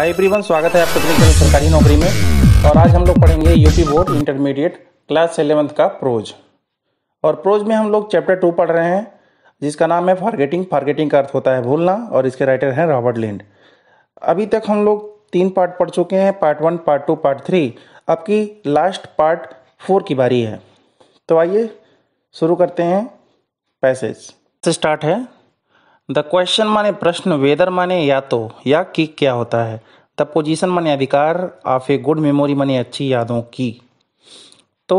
hi everyone स्वागत है आपका अपनी सरकारी नौकरी में और आज हम लोग पढ़ेंगे UP board intermediate class eleventh का प्रोज और प्रोज में हम लोग चैप्टर टू पढ़ रहे हैं जिसका नाम है फारगेटिंग फारगेटिंग का अर्थ होता है भूलना और इसके राइटर हैं रॉबर्ट लिंड अभी तक हम लोग तीन पार्ट पढ़ चुके हैं part one part two part three अब की लास्ट पार्ट फोर की बारी है तो आइए शुरू करते हैं पैसेज से स्टार्ट है द क्वेश्चन माने प्रश्न वेदर माने या तो या कि क्या होता है द पोजिशन माने अधिकार ऑफ ए गुड मेमोरी माने अच्छी यादों की तो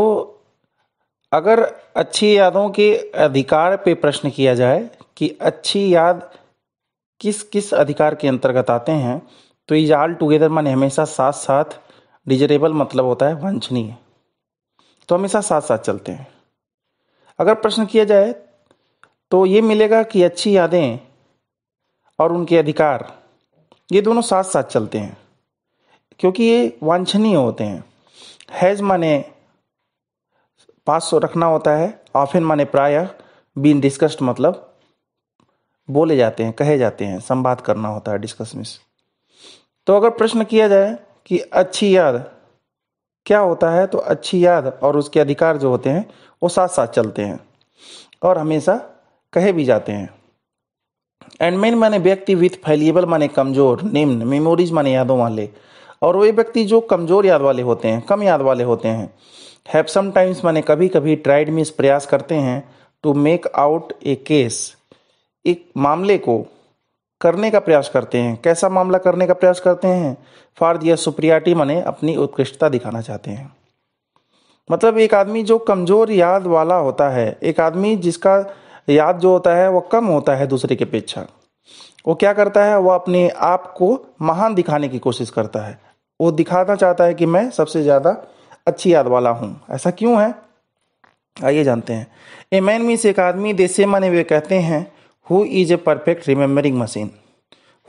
अगर अच्छी यादों के अधिकार पे प्रश्न किया जाए कि अच्छी याद किस किस अधिकार के अंतर्गत आते हैं तो इज ऑल टुगेदर माने हमेशा साथ साथ डिजरेबल मतलब होता है वंचनीय तो हमेशा साथ साथ चलते हैं अगर प्रश्न किया जाए तो ये मिलेगा कि अच्छी यादें और उनके अधिकार ये दोनों साथ साथ चलते हैं क्योंकि ये वांछनीय होते हैं हैज़ माने पास रखना होता है ऑफिन माने प्राय बीन डिस्कस्ड मतलब बोले जाते हैं कहे जाते हैं संवाद करना होता है डिस्कस में तो अगर प्रश्न किया जाए कि अच्छी याद क्या होता है तो अच्छी याद और उसके अधिकार जो होते हैं वो साथ साथ चलते हैं और हमेशा कहे भी जाते हैं एंड मेन माने व्यक्ति विथ फैलिएबल माने कमजोर निम्न मेमोरीज माने यादों वाले और वे व्यक्ति जो कमजोर याद वाले होते हैं कम याद वाले होते हैं हैव समटाइम्स माने कभी कभी ट्राइड मिस प्रयास करते हैं to make out a case एक मामले को करने का प्रयास करते हैं कैसा मामला करने का प्रयास करते हैं फॉर दियर सुप्रियाटी माने अपनी उत्कृष्टता दिखाना चाहते हैं मतलब एक आदमी जो कमजोर याद वाला होता है एक आदमी जिसका याद जो होता है वो कम होता है दूसरे की अपेक्षा वो क्या करता है वो अपने आप को महान दिखाने की कोशिश करता है वो दिखाना चाहता है कि मैं सबसे ज़्यादा अच्छी याद वाला हूं ऐसा क्यों है आइए जानते हैं ए मैन मीस एक आदमी से माने वे कहते हैं who is a perfect remembering machine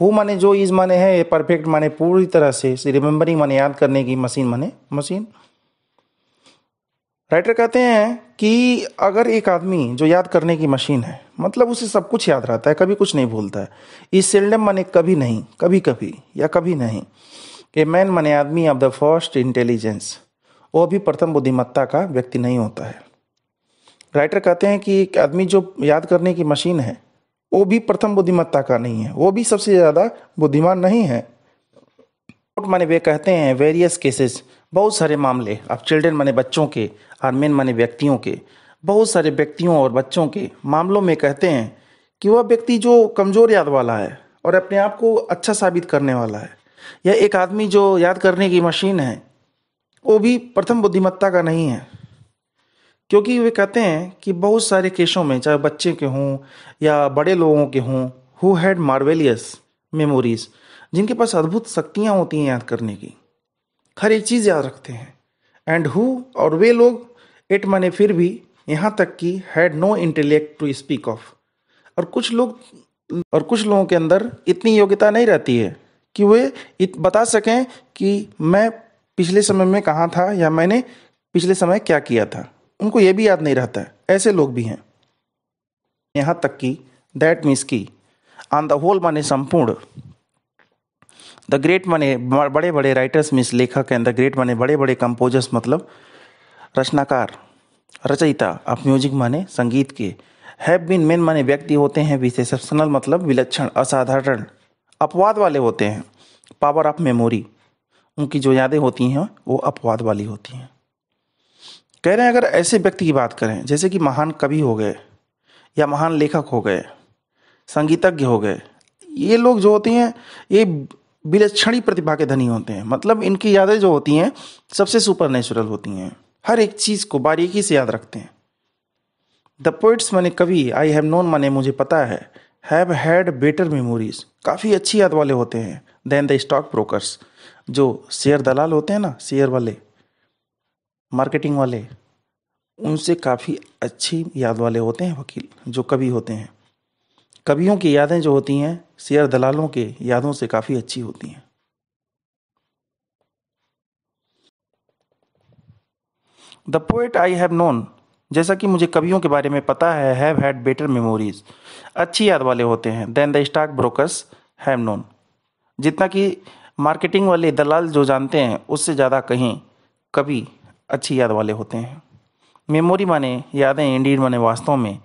who माने जो इज़ माने है ये परफेक्ट माने पूरी तरह से रिमेम्बरिंग माने याद करने की मशीन माने मशीन राइटर कहते हैं कि अगर एक आदमी जो याद करने की मशीन है मतलब उसे सब कुछ याद रहता है कभी कुछ नहीं भूलता है इस सिल्डम मने कभी नहीं कभी कभी या कभी नहीं ए मैन मने आदमी ऑफ द फर्स्ट इंटेलिजेंस वह भी प्रथम बुद्धिमत्ता का व्यक्ति नहीं होता है राइटर कहते हैं कि एक आदमी जो याद करने की मशीन है वो भी प्रथम बुद्धिमत्ता का नहीं है वो भी सबसे ज़्यादा बुद्धिमान नहीं है माने वे कहते हैं वेरियस केसेस बहुत सारे मामले अब चिल्ड्रेन माने बच्चों के और मेन माने व्यक्तियों के बहुत सारे व्यक्तियों और बच्चों के मामलों में कहते हैं कि वह व्यक्ति जो कमज़ोर याद वाला है और अपने आप को अच्छा साबित करने वाला है या एक आदमी जो याद करने की मशीन है वो भी प्रथम बुद्धिमत्ता का नहीं है क्योंकि वे कहते हैं कि बहुत सारे केसों में चाहे बच्चे के हों या बड़े लोगों के हों हु हैड मार्वेलियस मेमोरीज जिनके पास अद्भुत शक्तियाँ होती हैं याद करने की हर एक चीज़ याद रखते हैं एंड हु और वे लोग इट माने फिर भी यहाँ तक कि had no intellect to speak of और कुछ लोग और कुछ लोगों के अंदर इतनी योग्यता नहीं रहती है कि वे इत बता सकें कि मैं पिछले समय में कहाँ था या मैंने पिछले समय क्या किया था उनको ये भी याद नहीं रहता है ऐसे लोग भी हैं यहाँ तक कि दैट मीन्स की ऑन द होल माने संपूर्ण द ग्रेट मने बड़े बड़े राइटर्स मीन्स लेखक एंड द ग्रेट मने बड़े बड़े कंपोजर्स मतलब रचनाकार रचयिता आप म्यूजिक माने संगीत के हैव बीन मेन माने व्यक्ति होते हैं विशेषनल मतलब विलक्षण असाधारण अपवाद वाले होते हैं पावर ऑफ मेमोरी उनकी जो यादें होती हैं वो अपवाद वाली होती हैं कह रहे हैं अगर ऐसे व्यक्ति की बात करें जैसे कि महान कवि हो गए या महान लेखक हो गए संगीतज्ञ हो गए ये लोग जो होते हैं ये विलक्षणी प्रतिभा के धनी होते हैं मतलब इनकी यादें जो होती हैं सबसे सुपर नेचुरल होती हैं हर एक चीज़ को बारीकी से याद रखते हैं द पोइट्स मैंने कवि आई हैव नोन माने मुझे पता है हैव हैड बेटर मेमोरीज काफ़ी अच्छी याद वाले होते हैं देन द स्टॉक ब्रोकर्स जो शेयर दलाल होते हैं ना शेयर वाले मार्केटिंग वाले उनसे काफ़ी अच्छी याद वाले होते हैं वकील जो कवि होते हैं कवियों की यादें जो होती हैं शेयर दलालों के यादों से काफ़ी अच्छी होती हैं the poet I have known जैसा कि मुझे कवियों के बारे में पता है हैव हैड बेटर मेमोरीज अच्छी याद वाले होते हैं then the stock brokers have known जितना कि मार्केटिंग वाले दलाल जो जानते हैं उससे ज़्यादा कहीं कभी अच्छी याद वाले होते हैं मेमोरी माने यादें इंडीड माने वास्तव में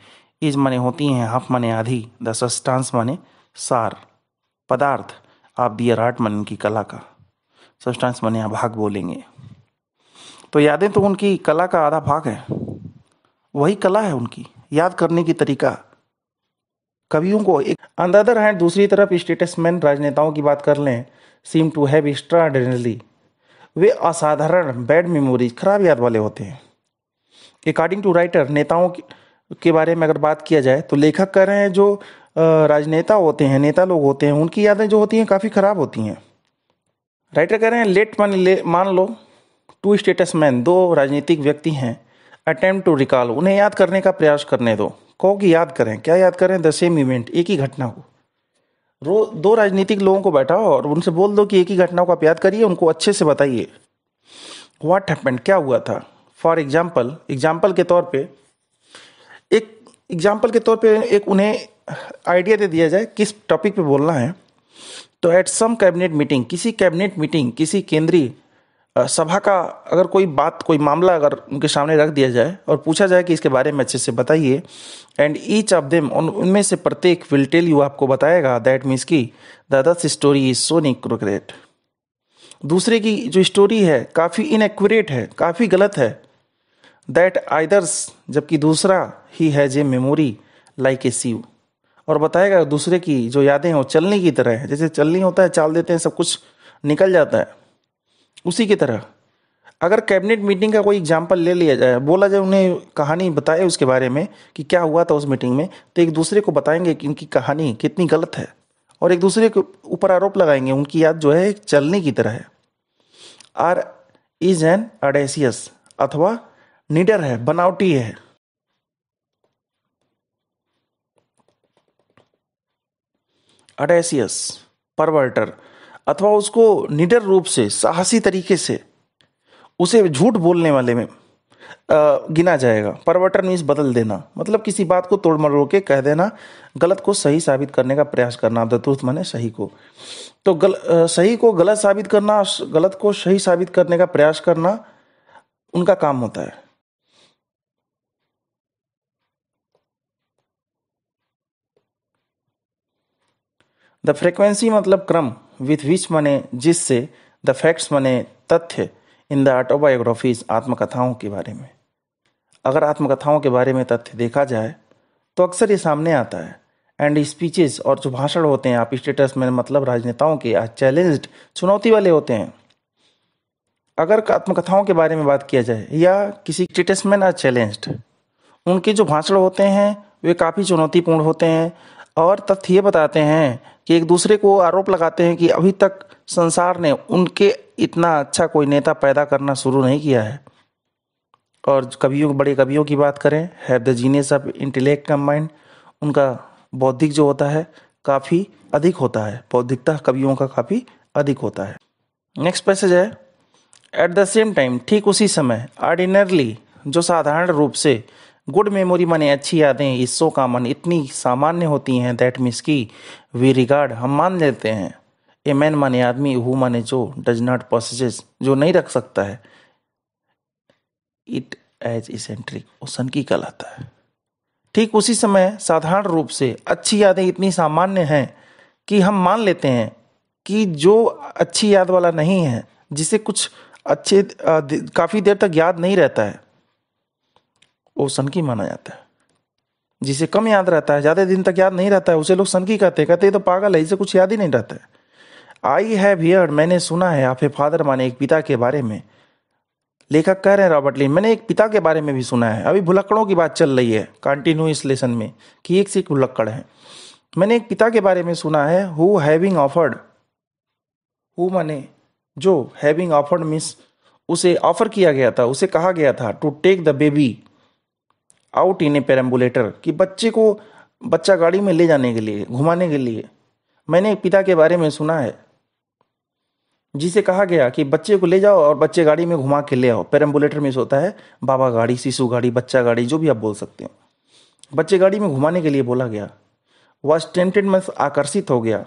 इज माने होती हैं हफ माने आधी द सस्टांस माने सार पदार्थ आप दिए राट मन की कला का सस्टांस माने आप भाग बोलेंगे तो यादें तो उनकी कला का आधा भाग है वही कला है उनकी याद करने की तरीका कवियों को एक ऑन द अदर हैंड दूसरी तरफ स्टेटसमैन राजनेताओं की बात कर लें सीम टू हैव एक्स्ट्राऑर्डिनरली वे असाधारण बैड मेमोरीज खराब याद वाले होते हैं अकॉर्डिंग टू राइटर नेताओं की के बारे में अगर बात किया जाए तो लेखक कह रहे हैं जो राजनेता होते हैं नेता लोग होते हैं उनकी यादें जो होती हैं काफ़ी ख़राब होती हैं राइटर कह रहे हैं लेट मान ले मान लो टू स्टेटस मैन दो राजनीतिक व्यक्ति हैं अटेम्प्ट टू रिकॉल उन्हें याद करने का प्रयास करने दो कहो कि याद करें क्या याद करें द सेम इवेंट एक ही घटना को रो दो राजनीतिक लोगों को बैठाओ और उनसे बोल दो कि एक ही घटना को आप याद करिए उनको अच्छे से बताइए व्हाट हैपेंड क्या हुआ था फॉर एग्जाम्पल एग्जाम्पल के तौर पर एक एग्जाम्पल के तौर पे एक उन्हें आइडिया दे दिया जाए किस टॉपिक पे बोलना है तो एट सम कैबिनेट मीटिंग किसी कैबिनेट मीटिंग किसी केंद्रीय सभा का अगर कोई बात कोई मामला अगर उनके सामने रख दिया जाए और पूछा जाए कि इसके बारे में अच्छे से बताइए एंड ईच ऑफ देम उनमें से प्रत्येक विल टेल यू आपको बताएगा दैट मीन्स की द दस स्टोरी इज सो निक्रोक्रेट दूसरे की जो स्टोरी है काफ़ी इनएक्यूरेट है काफ़ी गलत है दैट आइदर्स जबकि दूसरा he has a memory like a sieve और बताएगा दूसरे की जो यादें हैं वो चलने की तरह है जैसे चलनी होता है चाल देते हैं सब कुछ निकल जाता है उसी की तरह अगर कैबिनेट मीटिंग का कोई एग्जाम्पल ले लिया जाए बोला जाए उन्हें कहानी बताए उसके बारे में कि क्या हुआ था उस मीटिंग में तो एक दूसरे को बताएंगे कि उनकी कहानी कितनी गलत है और एक दूसरे के ऊपर आरोप लगाएंगे उनकी याद जो है चलने की तरह है आर इज एन अडेसियस अथवा निडर है बनावटी है अडेसियस परवर्टर अथवा उसको निडर रूप से साहसी तरीके से उसे झूठ बोलने वाले में गिना जाएगा परवर्टर मीन्स बदल देना मतलब किसी बात को तोड़ मरोड़ के कह देना गलत को सही साबित करने का प्रयास करना द माने सही को तो गल, सही को गलत साबित करना गलत को सही साबित करने का प्रयास करना उनका काम होता है द फ्रिक्वेंसी मतलब क्रम विथ विच मने जिससे द फैक्ट्स मने तथ्य इन द ऑटोबायोग्राफीज आत्मकथाओं के बारे में अगर आत्मकथाओं के बारे में तथ्य देखा जाए तो अक्सर ये सामने आता है एंड स्पीचेस और जो भाषण होते हैं आप स्टेटस में मतलब राजनेताओं के आज चैलेंज चुनौती वाले होते हैं अगर आत्मकथाओं के बारे में बात किया जाए या किसी स्टेटसमैन आज चैलेंज उनके जो भाषण होते हैं वे काफ़ी चुनौतीपूर्ण होते हैं और तथ्य ये बताते हैं कि एक दूसरे को आरोप लगाते हैं कि अभी तक संसार ने उनके इतना अच्छा कोई नेता पैदा करना शुरू नहीं किया है और कवियों बड़े कवियों की बात करें have the genius of intellect combined उनका बौद्धिक जो होता है काफ़ी अधिक होता है बौद्धिकता कवियों का काफ़ी अधिक होता है नेक्स्ट पैसेज है एट द सेम टाइम ठीक उसी समय ऑर्डिनरली जो साधारण रूप से गुड मेमोरी माने अच्छी यादें हिस्सों का मन इतनी सामान्य होती हैं दैट मीन्स की वी रिगार्ड हम मान लेते हैं ए मैन माने आदमी हु माने जो डज नॉट पॉसिजेस जो नहीं रख सकता है इट एज इसेंट्रिक वो सन की कहलाता है ठीक उसी समय साधारण रूप से अच्छी यादें इतनी सामान्य हैं कि हम मान लेते हैं कि जो अच्छी याद वाला नहीं है जिसे कुछ अच्छे काफ़ी देर तक याद नहीं रहता है वो सनकी माना जाता है जिसे कम याद रहता है ज़्यादा दिन तक याद नहीं रहता है उसे लोग सनकी कहते हैं कहते तो पागल है इसे कुछ याद ही नहीं रहता है आई है भियर मैंने सुना है आप फादर माने एक पिता के बारे में लेखक कह रहे हैं रॉबर्ट लिन मैंने एक पिता के बारे में भी सुना है अभी भुलक्कड़ों की बात चल रही है कंटिन्यू इस लेसन में कि एक से एक भुलक्कड़ है मैंने एक पिता के बारे में सुना है हु हैविंग ऑफर्ड हु माने जो हैविंग ऑफर्ड मीन्स उसे ऑफर किया गया था उसे कहा गया था to take the baby out in a perambulator कि बच्चे को बच्चा गाड़ी में ले जाने के लिए घुमाने के लिए मैंने एक पिता के बारे में सुना है जिसे कहा गया कि बच्चे को ले जाओ और बच्चे गाड़ी में घुमा के ले आओ पैरम्बुलेटर में होता है बाबा गाड़ी शिशु गाड़ी बच्चा गाड़ी जो भी आप बोल सकते हो बच्चे गाड़ी में घुमाने के लिए बोला गया वह स्टेंटेड में आकर्षित हो गया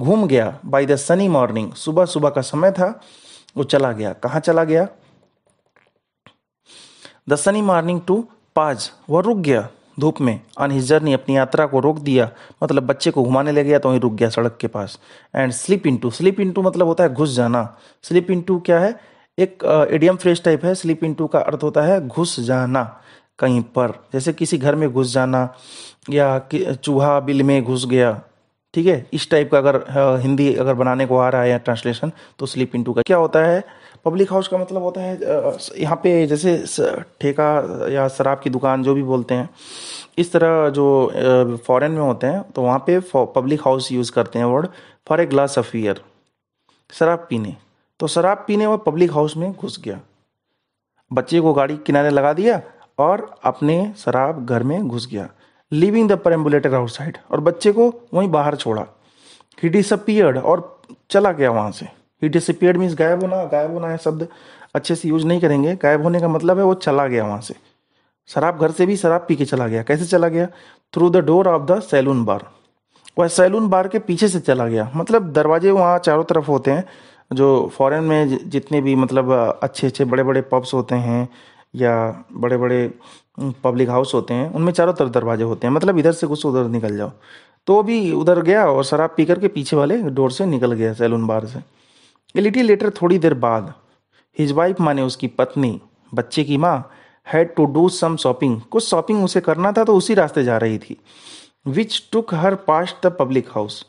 घूम गया बाई द सनी मॉर्निंग सुबह सुबह का समय था वो चला गया कहाँ चला गया द सनी मॉर्निंग टू पाज वह रुक गया धूप में ऑन हिज जर्नी अपनी यात्रा को रोक दिया मतलब बच्चे को घुमाने ले गया तो वहीं रुक गया सड़क के पास and slip into slip into मतलब होता है घुस जाना स्लिप इनटू क्या है एक एडियम फ्रेश टाइप है स्लिप इनटू का अर्थ होता है घुस जाना कहीं पर जैसे किसी घर में घुस जाना या चूहा बिल में घुस गया ठीक है इस टाइप का अगर हिंदी अगर बनाने को आ रहा है या ट्रांसलेशन तो स्लिप इनटू का क्या होता है पब्लिक हाउस का मतलब होता है यहाँ पे जैसे ठेका या शराब की दुकान जो भी बोलते हैं इस तरह जो फॉरेन में होते हैं तो वहाँ पे पब्लिक हाउस यूज़ करते हैं word for a glass of beer शराब पीने तो शराब पीने वह पब्लिक हाउस में घुस गया बच्चे को गाड़ी किनारे लगा दिया और अपने शराब घर में घुस गया लिविंग द पेरेम्बुलेटर आउटसाइड और बच्चे को वहीं बाहर छोड़ा ही डिसअपियर्ड और चला गया वहाँ से ही डिसअपियर्ड मीन्स गायब होना गायब होना है शब्द अच्छे से यूज नहीं करेंगे गायब होने का मतलब है वो चला गया वहाँ से शराब घर से भी शराब पी के चला गया कैसे चला गया through the door of the saloon bar वह सैलून बार के पीछे से चला गया मतलब दरवाजे वहाँ चारों तरफ होते हैं जो फॉरेन में जितने भी मतलब अच्छे अच्छे बड़े बड़े पब्स होते हैं या बड़े बड़े पब्लिक हाउस होते हैं उनमें चारों तरफ दरवाजे होते हैं मतलब इधर से कुछ उधर निकल जाओ तो भी उधर गया और शराब पी करके पीछे वाले डोर से निकल गया सैलून बार से ए लिटिल लेटर थोड़ी देर बाद हिज वाइफ माने उसकी पत्नी बच्चे की माँ had to do some shopping कुछ शॉपिंग उसे करना था तो उसी रास्ते जा रही थी which took her past the public house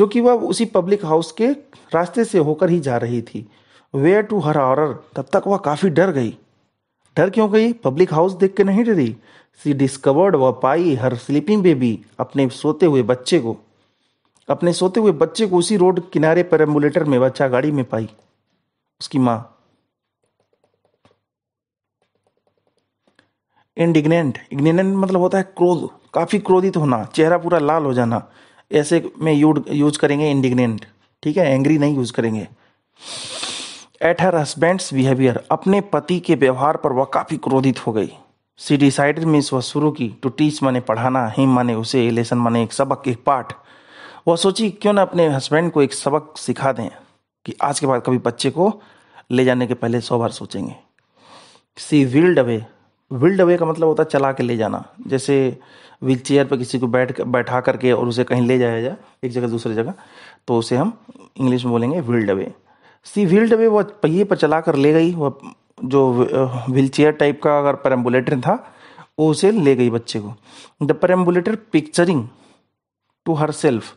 जो कि वह उसी पब्लिक हाउस के रास्ते से होकर ही जा रही थी वेयर टू हर ऑर्डर तब तक वह काफ़ी डर गई डर क्यों गई पब्लिक हाउस देख के नहीं डरी सी डिस्कवर्ड व पाई हर स्लीपिंग बेबी अपने सोते हुए बच्चे को अपने सोते हुए बच्चे को उसी रोड किनारे पर एम्बुलेटर में बच्चा गाड़ी में पाई उसकी मां इंडिग्नेंट इग्नेंट मतलब होता है क्रोध काफी क्रोधित होना चेहरा पूरा लाल हो जाना ऐसे में यूज करेंगे इंडिग्नेंट ठीक है एंग्री नहीं यूज करेंगे एट हर हस्बैंड बिहेवियर अपने पति के व्यवहार पर वह काफ़ी क्रोधित हो गई सी डिसाइडेड मीन्स वह शुरू की टू टीच माने पढ़ाना हिम माने उसे लेसन माने एक सबक एक पाठ वह सोची क्यों ना अपने हस्बैंड को एक सबक सिखा दें कि आज के बाद कभी बच्चे को ले जाने के पहले सौ बार सोचेंगे she wheeled away wheeled away का मतलब होता है चला के ले जाना जैसे व्हील चेयर पर किसी को बैठ बैठा करके और उसे कहीं ले जाया जाए एक जगह दूसरी जगह तो उसे हम इंग्लिश में बोलेंगे wheeled away she wheeled away वह पहिए पर चला कर ले गई वह जो व्हील चेयर टाइप का अगर पैरम्बुलेटर था वो उसे ले गई बच्चे को द पैरम्बुलेटर पिक्चरिंग टू हर सेल्फ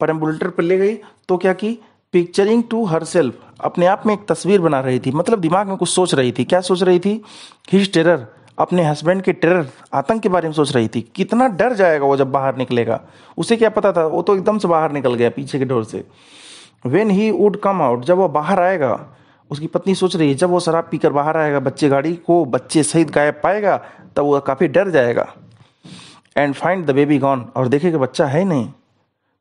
पर एम्बुलेटर पर ले गई तो क्या की पिक्चरिंग टू हर सेल्फ अपने आप में एक तस्वीर बना रही थी मतलब दिमाग में कुछ सोच रही थी क्या सोच रही थी हिज टेरर अपने हस्बैंड के टेरर आतंक के बारे में सोच रही थी कितना डर जाएगा वो जब बाहर निकलेगा उसे क्या पता था वो तो एकदम से बाहर निकल गया पीछे के डोर से when he would come out जब वो बाहर आएगा उसकी पत्नी सोच रही है जब वो शराब पीकर बाहर आएगा बच्चे गाड़ी को बच्चे सहित गायब पाएगा तब वह काफ़ी डर जाएगा and find the baby gone और देखेगा बच्चा है नहीं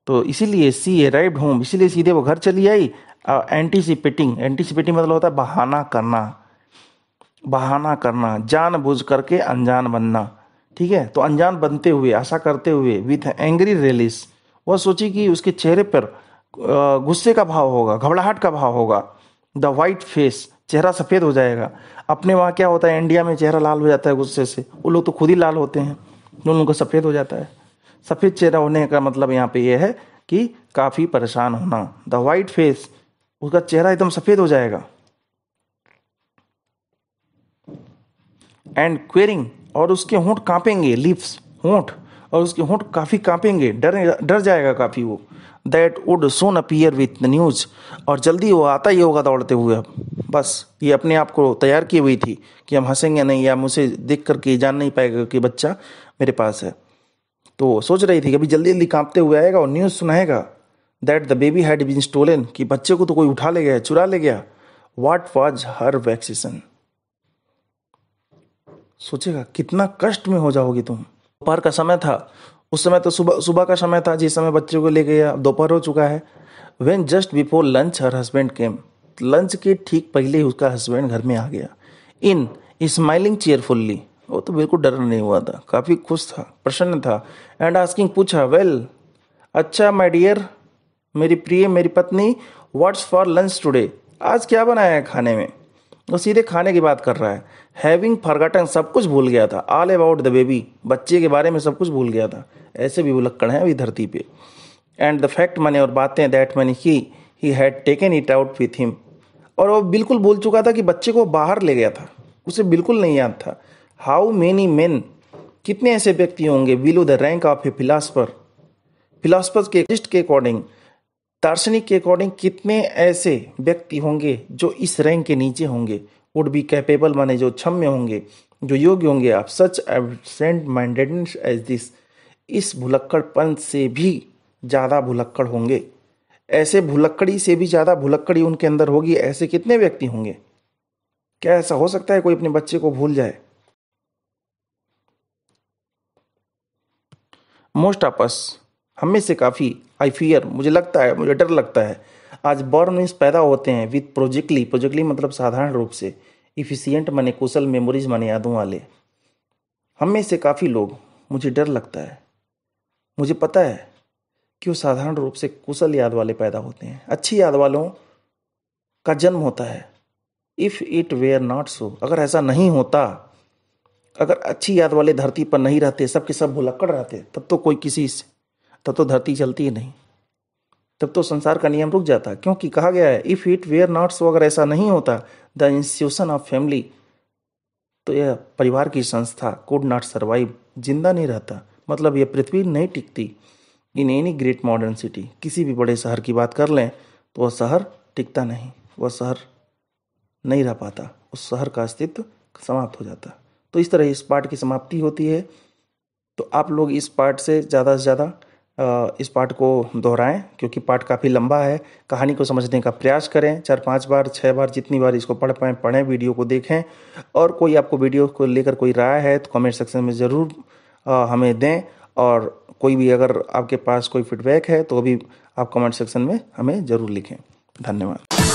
तो इसीलिए सी ए राइड होम इसीलिए सीधे वो घर चली आई एंटीसिपेटिंग एंटीसिपेटिंग मतलब होता है बहाना करना बहाना करना जान बुझ करके अनजान बनना ठीक है तो अनजान बनते हुए आशा करते हुए विथ एंग्री रिलीज वह सोची कि उसके चेहरे पर गुस्से का भाव होगा घबराहट का भाव होगा द वाइट फेस चेहरा सफ़ेद हो जाएगा अपने वहाँ क्या होता है इंडिया में चेहरा लाल हो जाता है गुस्से से वो लोग तो खुद ही लाल होते हैं उन लोगों का सफ़ेद हो जाता है सफ़ेद चेहरा होने का मतलब यहाँ पे ये है कि काफ़ी परेशान होना द वाइट फेस उसका चेहरा एकदम सफ़ेद हो जाएगा एंड क्वेरिंग और उसके होंठ कांपेंगे लिप्स होंठ और उसके होंठ काफ़ी कांपेंगे डर डर जाएगा काफ़ी वो that would soon appear with the news और जल्दी वो आता ही होगा दौड़ते हुए अब बस ये अपने आप को तैयार की हुई थी कि हम हंसेंगे नहीं या मुझे देख करके जान नहीं पाएगा कि बच्चा मेरे पास है तो सोच रही थी कि अभी जल्दी जल्दी कांपते हुए आएगा और न्यूज़ सुनाएगा that the baby had been stolen कि बच्चे को तो कोई उठा ले गया चुरा ले गया वाट वॉज हर वैक्सीसन सोचेगा कितना कष्ट में हो जाओगी तुम दोपहर का समय था उस समय तो सुबह सुबह का समय था जिस समय बच्चे को ले गया दोपहर हो चुका है when just before lunch her husband came lunch के ठीक पहले ही उसका हस्बैंड घर में आ गया इन स्माइलिंग चेयरफुल्ली वो तो बिल्कुल डर नहीं हुआ था काफ़ी खुश था प्रसन्न था एंड आस्किंग पूछा वेल अच्छा माय डियर मेरी प्रिय मेरी पत्नी व्हाट्स फॉर लंच टुडे आज क्या बनाया है खाने में वो सीधे खाने की बात कर रहा है हैविंग फॉरगटन सब कुछ भूल गया था ऑल अबाउट द बेबी बच्चे के बारे में सब कुछ भूल गया था ऐसे भी विलक्षण है अभी धरती पे एंड द फैक्ट मैंने और बातें दैट मैंने की he had taken it out with him और वो बिल्कुल बोल चुका था कि बच्चे को बाहर ले गया था उसे बिल्कुल नहीं याद था हाउ मैनी मैन कितने ऐसे व्यक्ति होंगे below the rank of a philosopher philosopher के लिस्ट के अकॉर्डिंग दार्शनिक के अकॉर्डिंग कितने ऐसे व्यक्ति होंगे जो इस रैंक के नीचे होंगे वुड बी कैपेबल माने जो क्षम्य होंगे जो योग्य होंगे आप such absent minded as this इस भुलक्कड़पन से भी ज़्यादा भुलक्कड़ होंगे ऐसे भुलक्कड़ी से भी ज़्यादा भुलक्कड़ी उनके अंदर होगी ऐसे कितने व्यक्ति होंगे क्या ऐसा हो सकता है कोई अपने बच्चे को भूल जाए मोस्ट ऑफ अस हमें से काफ़ी आई फियर मुझे लगता है मुझे डर लगता है आज बॉर्न मीन्स पैदा होते हैं विथ प्रोजेक्टली प्रोजेक्टली मतलब साधारण रूप से इफिशियंट माने कुशल मेमोरीज माने यादों वाले हम में से काफ़ी लोग मुझे डर लगता है मुझे पता है कि वो साधारण रूप से कुशल याद वाले पैदा होते हैं अच्छी याद वालों का जन्म होता है if it were not so अगर ऐसा नहीं होता अगर अच्छी याद वाले धरती पर नहीं रहते सब के सब भुलक्कड़ रहते तब तो कोई किसी से तब तो धरती चलती ही नहीं तब तो संसार का नियम रुक जाता क्योंकि कहा गया है if it were not so अगर ऐसा नहीं होता द इंस्टीट्यूशन ऑफ फैमिली तो यह परिवार की संस्था कुड नॉट सर्वाइव जिंदा नहीं रहता मतलब यह पृथ्वी नहीं टिकती in any great modern city किसी भी बड़े शहर की बात कर लें तो वह शहर टिकता नहीं वह शहर नहीं रह पाता उस शहर का अस्तित्व समाप्त हो जाता तो इस तरह इस पार्ट की समाप्ति होती है तो आप लोग इस पार्ट से ज़्यादा से ज़्यादा इस पार्ट को दोहराएं क्योंकि पार्ट काफ़ी लंबा है कहानी को समझने का प्रयास करें चार पांच बार छः बार जितनी बार इसको पढ़ पाएँ पढ़ें वीडियो को देखें और कोई आपको वीडियो को लेकर कोई राय है तो कमेंट सेक्शन में ज़रूर हमें दें और कोई भी अगर आपके पास कोई फीडबैक है तो भी आप कमेंट सेक्शन में हमें ज़रूर लिखें धन्यवाद